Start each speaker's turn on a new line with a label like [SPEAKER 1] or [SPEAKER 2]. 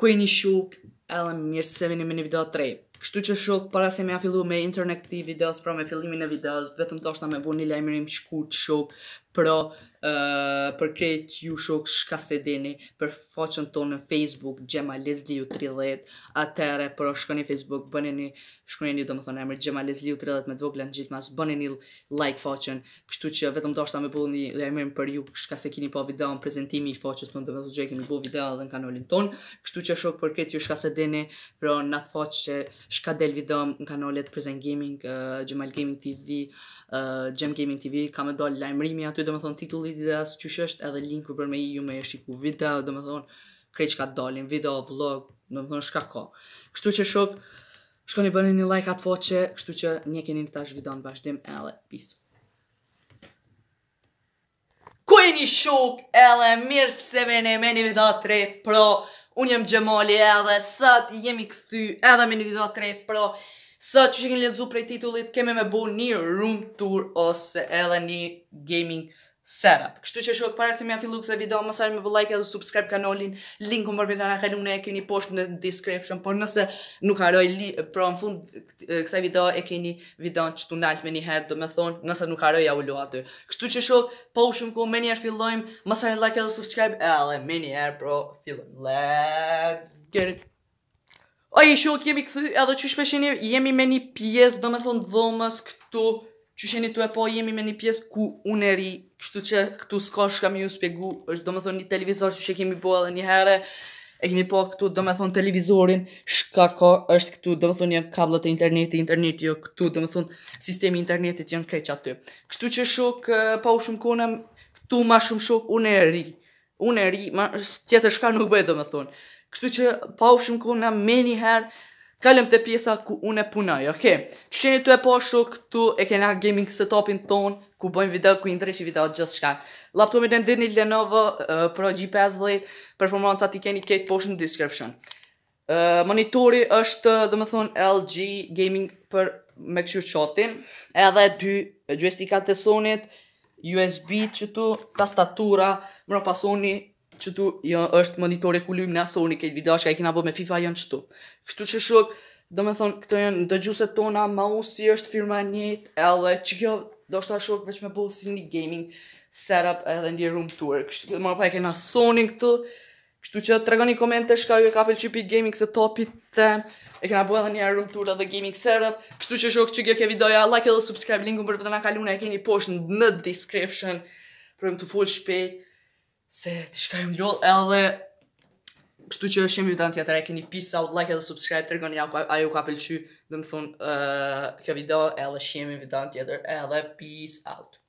[SPEAKER 1] ku e një shuk, edhe mirë se vini me një video të Kështu që shuk, para se me a fillu me internet këti videos, pra me fillimin e videos, vetëm të është ta me bu një lajmërim shkurt shuk, pro Uh, për kretë ju shok shka se deni për faqën tonë në Facebook Gjema Lesliu 30 atere për shkoni Facebook bëni një shkoni një do më thonë emër Gjema 30 me dvogla në gjithë mas bëni një like faqën kështu që vetëm doshta me bu një dhe emërin për ju shka se kini po video në prezentimi i faqës më do më thonë gjekin bu video dhe në kanolin tonë kështu që shok për kretë ju shka se deni për në atë faqë që shka del video në kanolet prezent gaming, uh, Gjema Gaming TV, uh, Gjema Gaming TV, këtë do më thonë titullit i dhe asë është edhe linku për me ju me e shiku video, do më thonë krej që ka dalin, video, vlog, do më thonë shka ka. Kështu që shok, shkoni bëni një like atë foqe, kështu që një keni një tash video në bashdim, edhe, bisu. Ku e një shok, edhe, mirë se me ne me një video 3 pro, unë jem Gjemali edhe, sët jemi këthy edhe me një video 3 pro, Sa që që një lezu prej titullit, keme me bo një room tour ose edhe një gaming setup. Kështu që shok, para se mja fillu kësa video, mësaj me like edhe subscribe kanolin, linkën për video në e keni poshtë në description, por nëse nuk haroj li, pra në fund kësa video e keni video në qëtu nalë me një herë, do me thonë, nëse nuk haroj ja u lua të. Kështu që shok, po u shumë ku, me njerë fillojmë, mësaj me like edhe subscribe, edhe me njerë, pro, fillojmë. Let's get it. O i shok jemi këthy edhe që shpesheni jemi me një pjesë do me thonë dhomës këtu që sheni të e po jemi me një pjesë ku unë e ri kështu që këtu s'ka shka mi ju spjegu është do me thonë një televizor që kemi po edhe një herë e kemi po këtu do me thonë televizorin shka ka është këtu do me thonë një kablët e interneti interneti jo këtu do me thonë sistemi internetit janë kreq aty kështu që shok pa u shumë kone këtu ma shumë shok unë e ri unë e ri ma, tjetër shka nuk bëjë do me thonë Kështu që pa u shumë kona me një herë Kalem të pjesa ku unë e punoj, oke? Që shenë të e poshë, këtu e kena gaming setupin tonë, ku bojmë video, ku indre që video gjithë shka. Laptop me të ndirë një Lenovo Pro G5 dhe i ti keni këtë poshë në description. Monitori është, dhe më thonë, LG Gaming për me këshu qotin. Edhe dy gjojstikat të sonit, USB qëtu, tastatura, më në pasoni, që tu jo, është monitor e kulimë në asoni, këtë video që ka i kina bo me FIFA janë këtu Kështu që shok, do me thonë, këto janë dë tona, ma i është firma njët, edhe që kjo do shta shok veç me bo si një gaming setup edhe një room tour. Kështu që marrë pa e kena Sony këtu, kështu që të regoni komente shka ju e ka pëllë gaming se topit të e kena bo edhe një room tour edhe gaming setup. Kështu që shok që kjo ke videoja, like edhe subscribe, linkun për vëtë nga kalune e keni poshtë në description, Se ti shka ju më edhe kështu që është jemi video tjetër, e keni peace out, like edhe subscribe, a ajo ka pëlqy dhe më thunë uh, kjo video, edhe qemi video tjetër, edhe peace out.